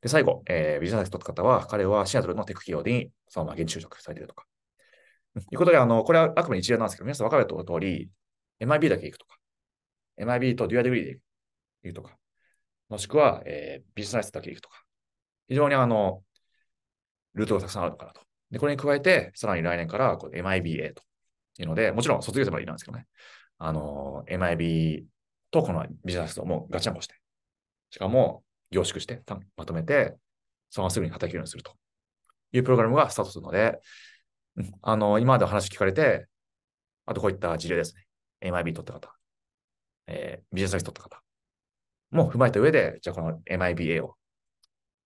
で、最後、えー、ビジネスを取った方は、彼はシアトルのテク企業にそのまま現地就職されているとか。ということで、あの、これはあくまで一例なんですけど、皆さん分かるとおり、MIB だけ行くとか、MIB とデュアデグリーで行くとか、もしくは、えー、ビジネスだけ行くとか、非常にあの、ルートがたくさんあるのかなと。で、これに加えて、さらに来年からこう MIBA というので、もちろん卒業生までいるんですけどね、あの、MIB とこのビジネスをもうガチャンコして、しかも凝縮して、まとめて、そのすぐに働けるようにするというプログラムがスタートするので、あの、今までお話聞かれて、あとこういった事例ですね。MIB 取った方、えー、ビジネス先取った方も踏まえた上で、じゃあこの MIBA を、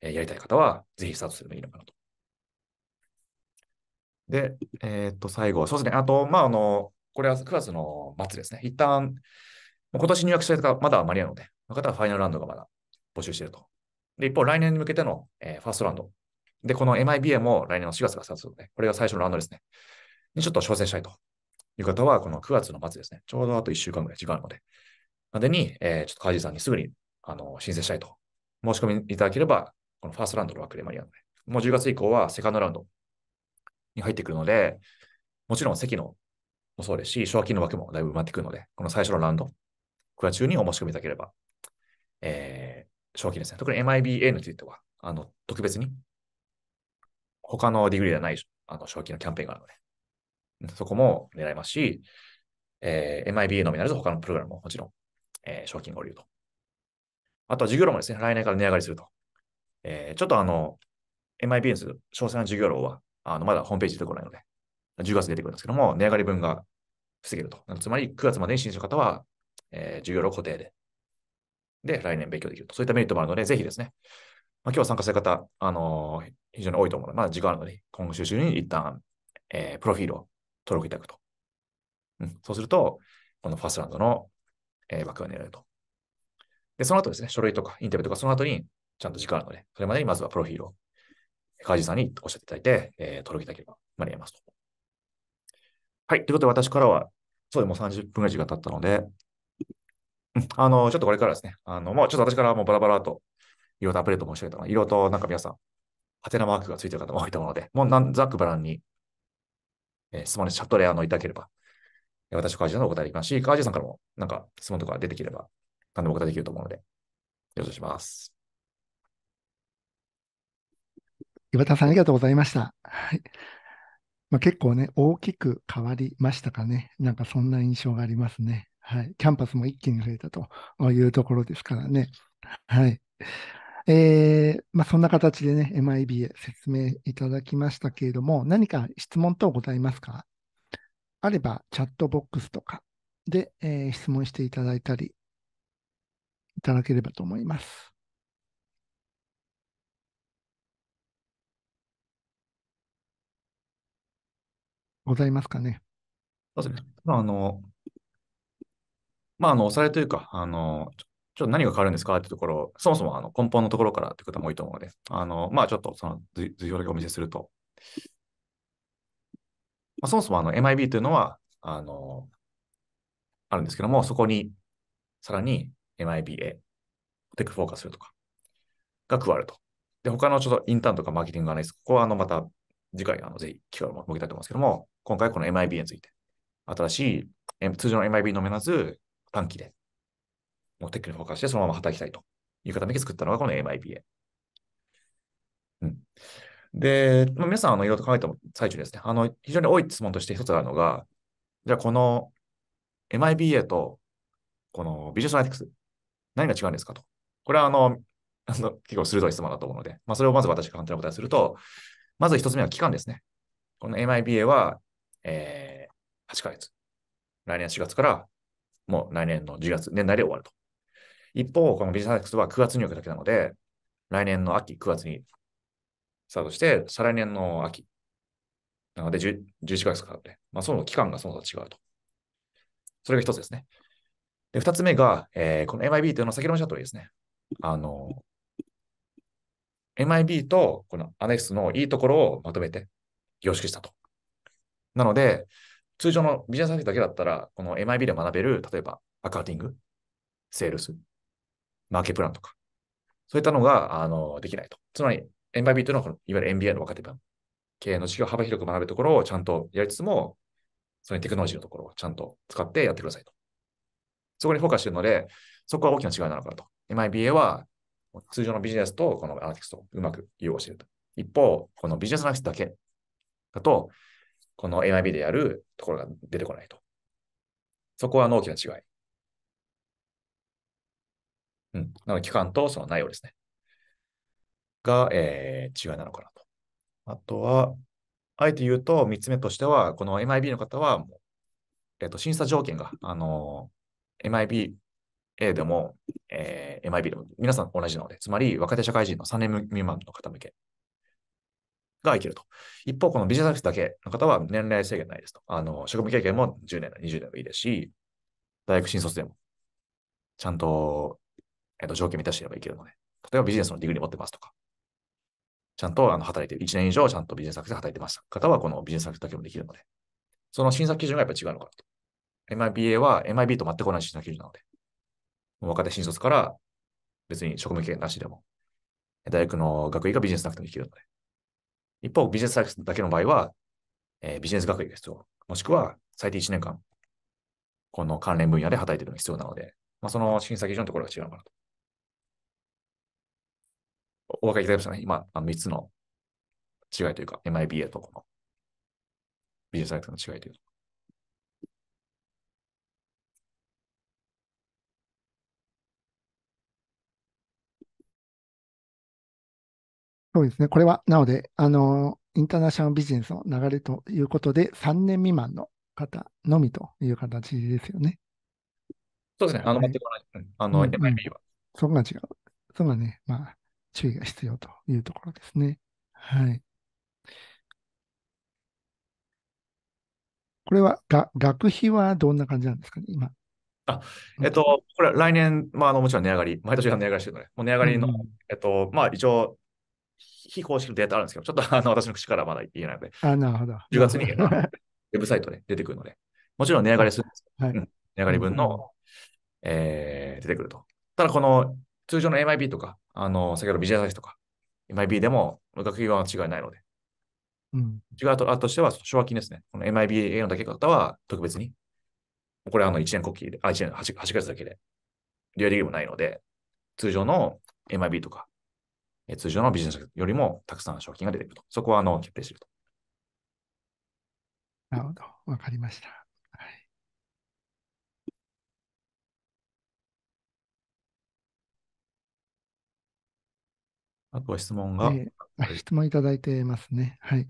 えやりたい方は、ぜひスタートすのがいいのかなと。で、えー、っと、最後、そうですね。あと、まあ、あの、これは9月の末ですね。一旦、今年入学した方まだ間に合うので、の方はファイナルラウンドがまだ募集していると。で、一方、来年に向けての、えー、ファーストラウンド。で、この MIBA も来年の4月がスタートするので、これが最初のラウンドですね。にちょっと挑戦したいという方は、この9月の末ですね。ちょうどあと1週間ぐらい時間あるので、までに、えー、ちょっとカジさんにすぐにあの申請したいと。申し込みいただければ、このファーストラウンドの枠で間に合うので、もう10月以降はセカンドラウンドに入ってくるので、もちろん席のもそうですし、賞金の枠もだいぶ埋まってくるので、この最初のラウンド9月中にお申し込みいただければ、えー、賞金ですね。特に MIBA については、あの、特別に、他のディグリーではないあの賞金のキャンペーンがあるので、そこも狙いますし、えー、MIBA のみならず他のプログラムももちろん、えー、賞金が下りると。あとは授業料もですね、来年から値上がりすると。えー、ちょっとあの、MIBA の詳細な授業料は、あの、まだホームページ出てこないので、10月出てくるんですけども、値上がり分が防げると。つまり9月までに申請の方は、えー、授業料固定で、で、来年勉強できると。そういったメリットもあるので、ぜひですね、まあ、今日は参加する方、あのー、非常に多いと思うので、まあ、時間あるので、今週中に一旦、えー、プロフィールを登録いただくと。うん、そうすると、このファスランドの、えー、枠が狙えると。で、その後ですね、書類とかインタビューとか、その後にちゃんと時間あるので、それまでにまずはプロフィールを、ージさんにおっしゃっていただいて、えー、登録いただければ間に合いますと。はい。ということで、私からは、そうでもう30分ぐらい時間経ったので、あの、ちょっとこれからですね、あの、まあ、ちょっと私からもうバラバラと、いろいろとアップデートもしていたいろいろとなんか皆さん、ハテナマークがついてる方も多いと思うので、もうなんざっくばらんに、えー、質問にチャットであのいただければ、私、川地のお答えできますし、川地さんからもなんか質問とか出てきれば、何でもお答えできると思うので、よろしくお願いします。岩田さん、ありがとうございました。はい。まあ、結構ね、大きく変わりましたかね。なんかそんな印象がありますね。はい、キャンパスも一気に増えたというところですからね。はい。えー、まあ、そんな形でね、m i b へ説明いただきましたけれども、何か質問等ございますかあれば、チャットボックスとかで、えー、質問していただいたり、いただければと思います。ございますかね。あの、まあ、あの、おさらいというか、あの、ちょっと何が変わるんですかってところ、そもそもあの根本のところからって方も多いと思うので、あの、まあ、ちょっとその図表だけお見せすると、まあ、そもそもあの MIB というのは、あの、あるんですけども、そこにさらに MIBA、テックフォーカスするとかが加わると。で、他のちょっとインターンとかマーケティングがないです。ここはあのまた次回あのぜひ機会を設けたいと思いますけども、今回この m i b について、新しい通常の MIB のならず、短期で、もうテックにフォーカスしてそのまま働きたいという方向け作ったのがこの MIBA。うん。で、まあ、皆さん、あの、いろいろと考えも最中ですね、あの、非常に多い質問として一つあるのが、じゃあこの MIBA とこのビジュアスアナティクス、何が違うんですかと。これはあの、あの結構鋭い質問だと思うので、まあ、それをまず私が簡単にお答えすると、まず一つ目は期間ですね。この MIBA は、えー、8ヶ月。来年4月からもう来年の10月、年内で終わると。一方、このビジネスアクスは9月入学だけなので、来年の秋、9月にスタートして、再来年の秋。なので、11ヶ月かかって、まあ、その期間がそのと違うと。それが一つですね。で、二つ目が、えー、この MIB というのは先ほどおっしゃった通りですね。あの、MIB とこのアネックスのいいところをまとめて凝縮したと。なので、通常のビジネスサービスだけだったら、この MIB で学べる、例えばアカウティング、セールス、マーケプランとか、そういったのがあのできないと。つまり MIB というのはこの、いわゆる MBA の若手版。経営の授業を幅広く学ぶところをちゃんとやりつつも、そのテクノロジーのところをちゃんと使ってやってくださいと。そこにフォーカスしているので、そこは大きな違いなのかなと。MIBA は通常のビジネスとこのアナティクスとうまく融合していると。一方、このビジネスアナィストだけだと、この NIB でやるところが出てこないと。そこは大きな違い。うん。なので、期間とその内容ですね。が、えー、違いなのかなと。あとは、あえて言うと、3つ目としては、この MIB の方はえっ、ー、と、審査条件が、あのー、MIB A でも、えー、MIB でも皆さん同じなので、つまり若手社会人の3年未満の方向けがいけると。一方、このビジネスサービスだけの方は年齢制限ないですと。あの、職務経験も10年だ、20年もいいですし、大学新卒でも、ちゃんと、えっ、と、条件満たしてればいけるので、例えばビジネスのディグリ持ってますとか、ちゃんとあの働いてる、1年以上ちゃんとビジネスサービスで働いてました方は、このビジネスサービスだけもできるので、その審査基準がやっぱり違うのかなと。MIBA は MIB と全く同じ審査基準なので、若手新卒から別に職務経験なしでも、大学の学位がビジネスなくてもできるので、一方、ビジネスサービスだけの場合は、えー、ビジネス学位が必要。もしくは、最低1年間、この関連分野で働いているのが必要なので、まあ、その審査基準のところが違うのかなと。お分かりいただきましたね。今、あの3つの違いというか、MIBA とこのビジネスサイスの違いというか。そうですね。これは、なので、あの、インターナショナルビジネスの流れということで、3年未満の方のみという形ですよね。そうですね。あの、はあの、うんうん、m は。そこが違う。そこがね、まあ、注意が必要というところですね。はい。これはが、学費はどんな感じなんですかね、今。あえっと、これは来年、まあ、あのもちろん値上がり、毎年が値上がりしてるので、もう値上がりの、うん、えっと、まあ、一応、非公式のデータあるんですけど、ちょっと あの私の口からまだ言えないので、あなるほど10月に ウェブサイトで出てくるので、もちろん値上がりするんですけど、はいうん、値上がり分の、えー、出てくると。ただ、この通常の MIB とか、あの先ほどビジネスサイとか、MIB でも学費は違いないので、うん、違うとあとしては、奨学金ですね。この MIBA のだけ方は特別に、これはあの1年国旗で、あ、1年8、8ヶ月だけで、利用できるもないので、通常の MIB とか、えー、通常のビジネスよりもたくさんの商品が出てくると。そこはあの決定しると。なるほど。わかりました。あとは質問が、えー、質問いただいてますね。はい。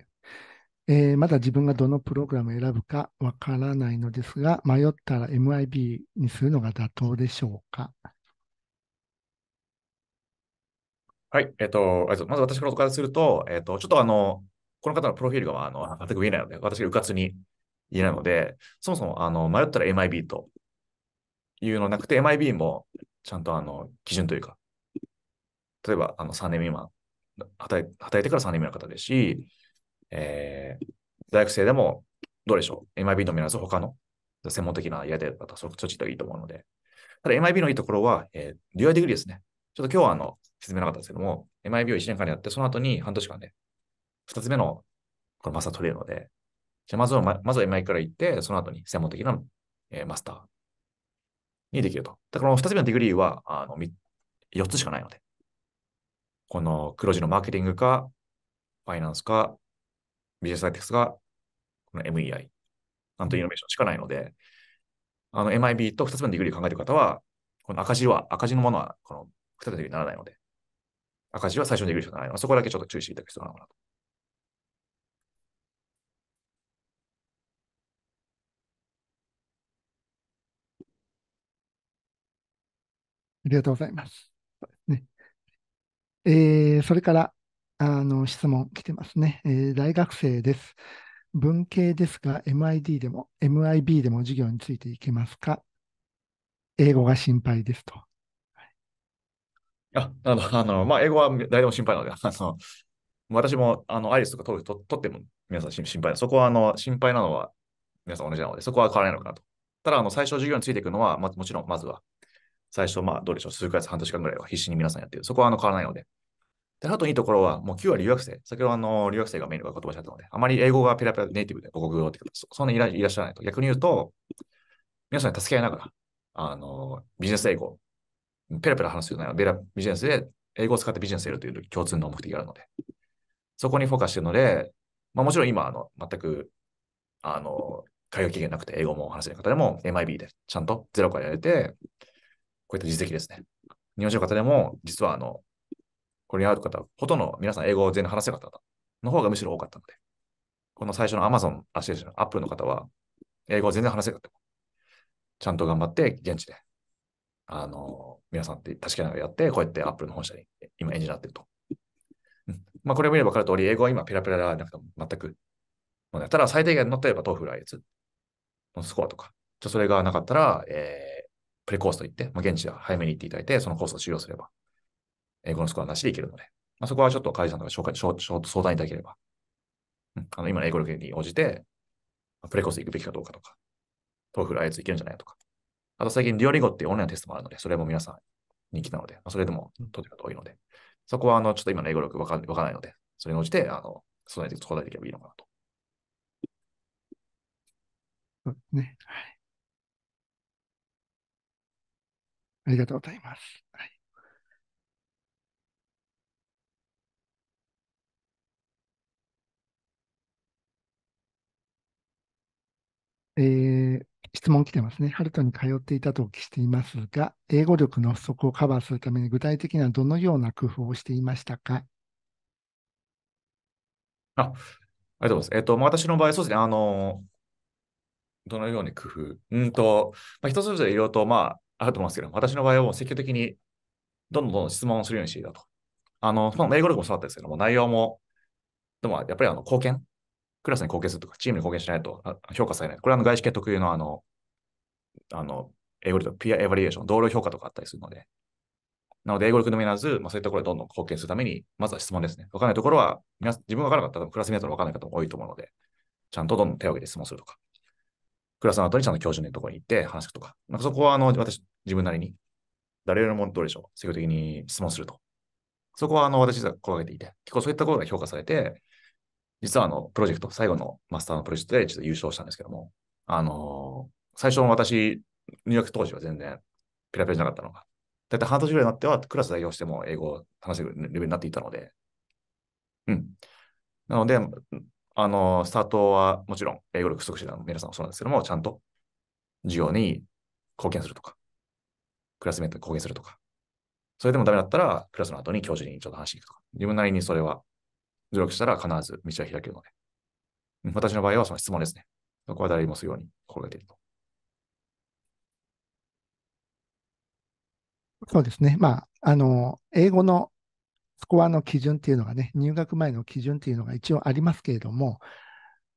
えー、まだ自分がどのプログラムを選ぶかわからないのですが、迷ったら MIB にするのが妥当でしょうかはい、えっと、まず私からすると、えっと、ちょっとあの、この方のプロフィールがあの全く見えないので、私がうかつに言えないので、そもそもあの迷ったら MIB というのなくて、MIB もちゃんとあの基準というか、例えばあの3年未満、働いてから3年目の方ですし、えー、大学生でもどうでしょう ?MIB のみならず他の専門的なやり方、そっちがいいと思うので。ただ MIB のいいところは、えー、デュアディグリーですね。ちょっと今日はあの、説明なかったんですけども、MIB を1年間やって、その後に半年間で、ね、2つ目のこのマスター取れるので、じゃまずはま、ずは MI から行って、その後に専門的な、えー、マスターにできると。だからこの2つ目のディグリーはあの4つしかないので、この黒字のマーケティングか、ファイナンスか、ビジネスアイテクスか、この MEI、なんとイノベーションしかないので、あの MIB と2つ目のディグリーを考える方は、この赤字は、赤字のものは、この2つ目のディグリーにならないので、赤字は最初にできるしかないのそこだけちょっと注意していただく必要なのかなと。ありがとうございます。ねえー、それから、あの質問来てますね、えー、大学生です。文系ですが、MID でも MIB でも授業についていけますか英語が心配ですと。あ、あの、まあ、英語は誰でも心配なので、あの、私も、あの、アイリスとか取ると取っても皆さん心配そこは、あの、心配なのは皆さん同じなので、そこは変わらないのかなと。ただ、あの、最初授業についていくのは、ま、もちろん、まずは、最初、まあ、どうでしょう、数ヶ月、半年間ぐらいは必死に皆さんやってる。そこは、あの、変わらないので。で、あといいところは、もう9割留学生。先ほど、あの、留学生がメインの言葉をおっしゃったので、あまり英語がペラペラネイティブで国語ってそんなにいらっしゃらないと。逆に言うと、皆さん助け合いながら、あの、ビジネス英語ペラペラ話すようなデータビジネスで、英語を使ってビジネスやるという共通の目的があるので、そこにフォーカスしてるので、まあ、もちろん今、あの、全く、あの、会話期限なくて、英語も話せない方でも、MIB でちゃんとゼロからやれて、こういった実績ですね。日本人の方でも、実は、あの、これに会う方、ほとんど皆さん英語を全然話せなかったの方がむしろ多かったので、この最初の Amazon、ア失礼しまし Apple の方は、英語を全然話せなかった。ちゃんと頑張って、現地であの、皆さんって確かにやって、こうやって Apple の本社に今エンジンになってると。うん、まあ、これを見れば分かる通り、英語は今ペラペラではなくても全く。まただ最低限の例えばトーフルアイつのスコアとか、ちょそれがなかったら、えー、プレコースといって、まあ、現地は早めに行っていただいて、そのコースを終了すれば、英語のスコアなしでいけるので、まあ、そこはちょっと会社さんとか紹介、相談いただければ、うん、あの今の英語力に応じて、プレコース行くべきかどうかとか、トーフルアイつ行けるんじゃないとか、あと最近、デュオリゴっていうオンラインのテストもあるので、それも皆さん人気なので、まあ、それでも取ってる方多いので、そこはあのちょっと今の英語力わかからないので、それに応じてあの備えて答えていけばいいのかなと。そうですね。はい。ありがとうございます。はい。えー、質問来てますね。ハルトに通っていたとお聞きしていますが、英語力の不足をカバーするために具体的にはどのような工夫をしていましたかあありがとうございます。えっ、と、私の場合、そうですね、あの、どのように工夫うんと、まあ、人それぞれいろいろと、まあ、あると思いますけど、私の場合は積極的にどんどんどんどん質問をするようにしていたと。あの、英語力もそうだったんですけども、内容も、でもやっぱりあの貢献クラスに貢献するとか、チームに貢献しないと評価されない。これはあの外資系特有のあの、あの、英語でピアエヴァリエーション、同僚評価とかあったりするので。なので、英語力のみならず、まあ、そういったところでどんどん貢献するために、まずは質問ですね。わかんないところは、皆自分がわからなかったら、クラスメートのわかんない方も多いと思うので、ちゃんとどんどん手を挙げて質問するとか。クラスの後にちゃんと教授のところに行って話すとか。なんかそこは、あの、私、自分なりに、誰よりもどうでしょう、積極的に質問すると。そこは、あの、私が心がけていて、結構そういったことが評価されて、実はあの、プロジェクト、最後のマスターのプロジェクトでちょっと優勝したんですけども、あのー、最初の私、入学当時は全然ペラペラじゃなかったのが、だいたい半年ぐらいになっては、クラス代表しても英語を話せるレベルになっていたので、うん。なので、あのー、スタートはもちろん、英語力不足者の皆さんもそうなんですけども、ちゃんと授業に貢献するとか、クラスメートに貢献するとか、それでもダメだったら、クラスの後に教授にちょっと話していくとか、自分なりにそれは努力したら必ず道は開けるので。私の場合はその質問ですね。そこは誰にもするように心がけていると。そうですね。まあ、あの、英語のスコアの基準っていうのがね、入学前の基準っていうのが一応ありますけれども、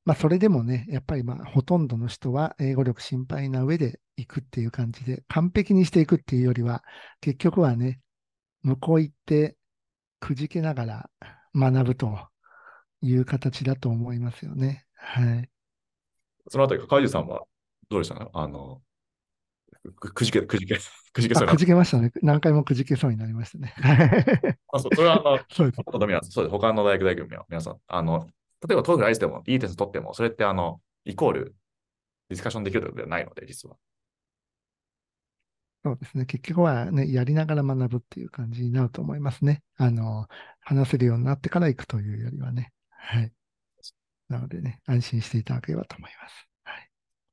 まあ、それでもね、やっぱりまあ、ほとんどの人は英語力心配な上でいくっていう感じで、完璧にしていくっていうよりは、結局はね、向こう行って、くじけながら、学ぶという形だと思いますよね。はい。そのあたり、海樹さんはどうでしたかあの、くくじけ、くじけ、くじけそうくじけましたね。何回もくじけそうになりましたね。あそうそれはあの、そうです。そうです他の大学大学の皆さん、あの、例えばトークライスでもいい点数取っても、それってあの、イコールディスカッションできるということではないので、実は。そうですね。結局は、ね、やりながら学ぶっていう感じになると思いますね。あの、話せるようになってから行くというよりはね。はい。なのでね、安心していただければと思います。はい。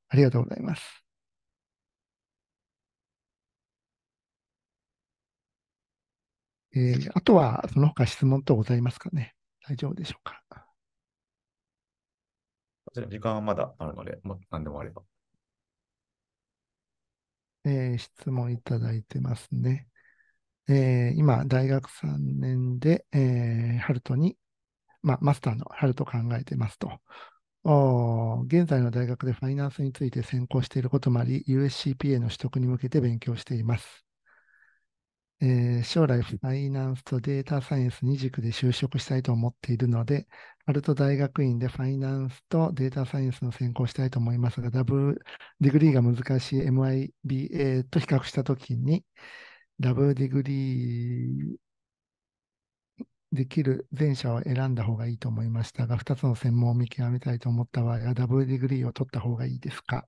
ありがとうございます。えー、あとは、その他質問等ございますかね。大丈夫でしょうか。時間はまだあるので、何でもあれば。えー、質問いただいてますね。えー、今、大学3年で、えー、ハルトに、まマスターのハルト考えてますと。現在の大学でファイナンスについて専攻していることもあり、USCPA の取得に向けて勉強しています。えー、将来ファイナンスとデータサイエンス二軸で就職したいと思っているので、アルト大学院でファイナンスとデータサイエンスの専攻したいと思いますが、ダブルディグリーが難しい MIBA と比較したときに、ダブルディグリーできる前者を選んだ方がいいと思いましたが、2つの専門を見極めたいと思った場合は、ダブルディグリーを取った方がいいですか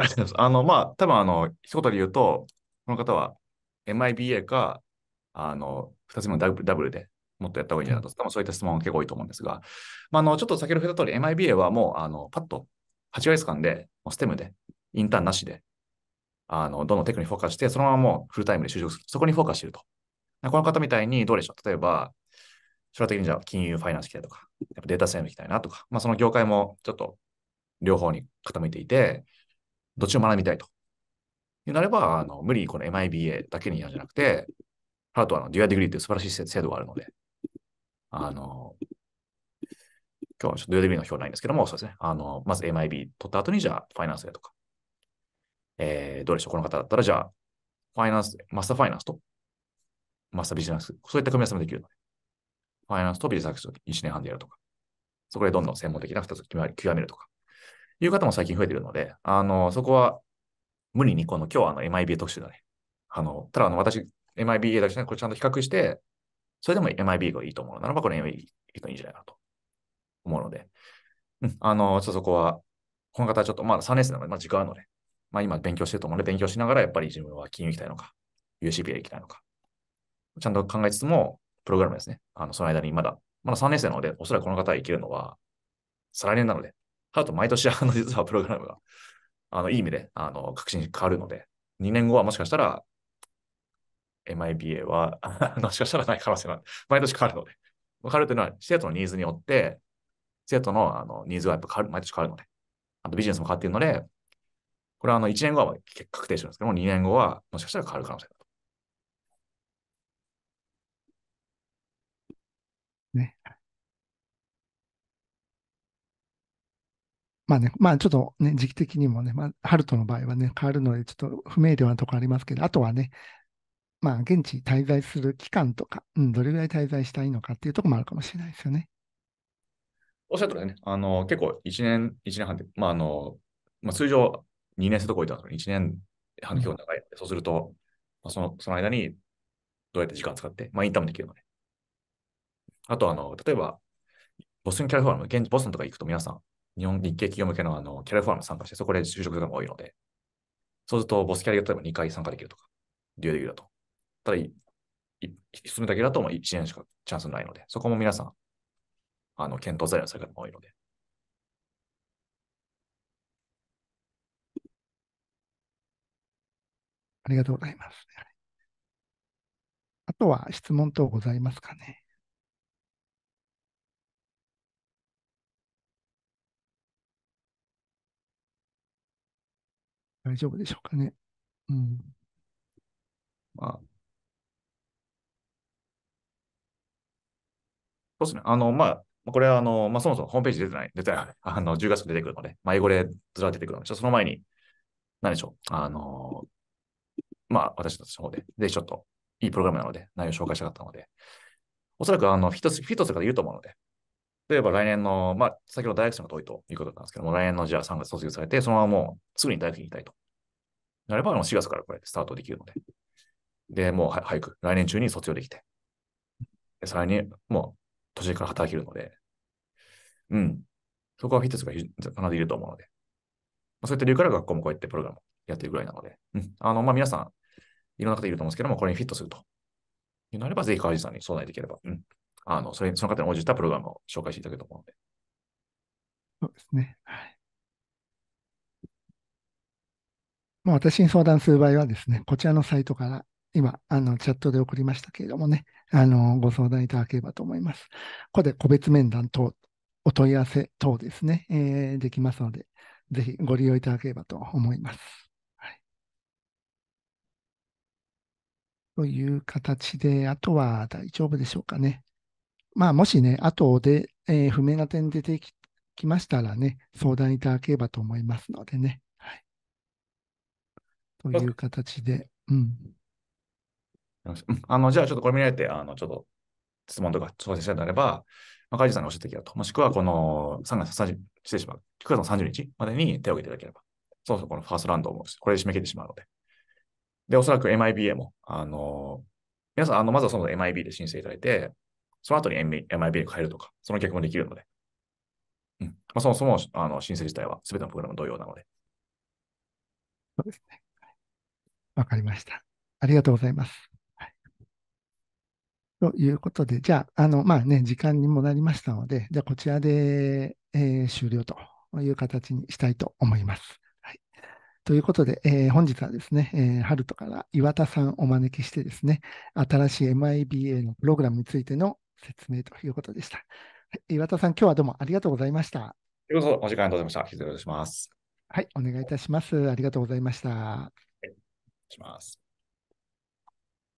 ありがとうございます。あの、まあ、多分あの、一言で言うと、この方は MIBA か、あの、二つ目のダブルダブルでもっとやった方がいいんじゃないかと、そういった質問が結構多いと思うんですが、まあ、あの、ちょっと先ほど触れた通り、MIBA はもう、あの、パッと8ヶ月間で、ステムで、インターンなしで、あの、どのテクにフォーカスして、そのままもうフルタイムで就職する。そこにフォーカスしてると。この方みたいに、どうでしょう例えば、将来的にじゃあ金融ファイナンス行きたいとか、やっぱデータサイエンス行きたいなとか、まあ、その業界もちょっと両方に傾いていて、どっちも学びたいと。いうなれば、あの無理にこの MIBA だけにやるんじゃなくて、ハートはあのデュアディグリーという素晴らしい制度があるので、あの、今日はちょっとデュアディグリーの表ないんですけども、そうですね。あの、まず MIB 取った後に、じゃあ、ファイナンスでとか、えー、どうでしょう、この方だったら、じゃあ、ファイナンス、マスターファイナンスと、マスタービジネス、そういった組み合わせもできるので、ファイナンスとビジネスアクション1年半でやるとか、そこでどんどん専門的な2つ極めるとか、いう方も最近増えてるので、あの、そこは無理にこの今日はあの MIBA 特集だね。あの、ただあの私 MIBA だけじゃなくて、これちゃんと比較して、それでも MIB がいいと思うならば、これ MIB がいいんじゃないかと思うので、うん、あの、ちょっとそこは、この方はちょっと、まだ3年生なので、まあ時間あるので、まあ今勉強してると思うので、勉強しながらやっぱり自分は金融行きたいのか、UCPA 行きたいのか、ちゃんと考えつつも、プログラムですね。あの、その間にまだ、まだ3年生なので、おそらくこの方がけるのは、再来年なので、ハルト毎年、あの、実はプログラムが、あの、いい意味で、あの、確信変わるので、2年後はもしかしたら、MIBA は もしかしたらない可能性が、毎年変わるので。変わるというのは、生徒のニーズによって、生徒のあのニーズはやっぱ変わる、毎年変わるので。あとビジネスも変わっているので、これはあの1年後は確定してるんですけども、2年後はもしかしたら変わる可能性ある。ね。まあね、まあちょっとね、時期的にもね、まあ、ハルトの場合はね、変わるので、ちょっと不明瞭なところありますけど、あとはね、まあ現地滞在する期間とか、うん、どれぐらい滞在したいのかっていうところもあるかもしれないですよね。おっしゃるたりね、あの、結構1年、1年半で、まああの、まあ通常2年生とこいたん1年半の期間長い、うん、そうすると、まあ、その、その間にどうやって時間使って、まあインターもできるので、ね。あと、あの、例えば、ボスン・キャリフォーニ現地、ボストンとか行くと皆さん、日本日系企業向けのあのキャラフォーラム参加して、そこで就職とかも多いので、そうするとボスキャリア例えば2回参加できるとか、デュエルだと。ただ、い進むだけだともう1年しかチャンスないので、そこも皆さん、あの検討材料される方も多いので。ありがとうございます。あとは質問等ございますかね。大丈夫でしょうかね。うん。まあ、そうですね。あの、まあ、これはあの、まあ、そもそもホームページ出てない、出てない、あの10月出てくるので、迷子でずら出てくるので、その前に、何でしょう、あの、まあ、私たちの方で、で、ちょっといいプログラムなので、内容を紹介したかったので、おそらくあのフィット、フィッすると思うので、例えば来年の、まあ、先ほど大学生が遠いということなんですけども、来年のじゃあ3月卒業されて、そのままもうすぐに大学に行きたいと。なれば、4月からこれスタートできるので。で、もうは早く、来年中に卒業できて。でさらに、もう、年から働けるので。うん。そこはフィットスが必ずいると思うので。まあ、そういった理由から学校もこうやってプログラムやってるぐらいなので。うん。あの、まあ、皆さん、いろんな方いると思うんですけども、これにフィットすると。なれば、ぜひ川地さんに相談できれば。うん。あの、それ、その方に応じたプログラムを紹介していただけると思うので。そうですね。はい。まあ、私に相談する場合はですね、こちらのサイトから今、あの、チャットで送りましたけれどもね、あの、ご相談いただければと思います。ここで個別面談等、お問い合わせ等ですね、えー、できますので、ぜひご利用いただければと思います。という形で、あとは大丈夫でしょうかね。まあ、もしね、後で、えー、不明な点出てききましたらね、相談いただければと思いますのでね。はい、という形で。うん、あのじゃあ、ちょっとこれ見られて、あのちょっと質問とか調整したいのであれば、まあ、カジさんがおっしゃってきたと、もしくはこの3月30日、失礼します。9月の30日までに手を挙げていただければ、そうそうこのファーストランドをこれで締め切ってしまうので。で、おそらく MIBA も、あの皆さん、あのまずはその MIB で申請いただいて、その後に MIB に変えるとか、その逆もできるので。うん。まあ、そもそも、あの、申請自体は全てのプログラム同様なので。そうですね。わかりました。ありがとうございます。はい、ということで、じゃあ、あの、まあね、時間にもなりましたので、じゃあ、こちらで、えー、終了という形にしたいと思います。はい、ということで、えー、本日はですね、えー、ハルトから岩田さんをお招きしてですね、新しい MIBA のプログラムについての説明ということでした。岩田さん、今日はどうもありがとうございました。お時間とうございました。失礼いたします。はい、お願いいたします。ありがとうございました。はい、します。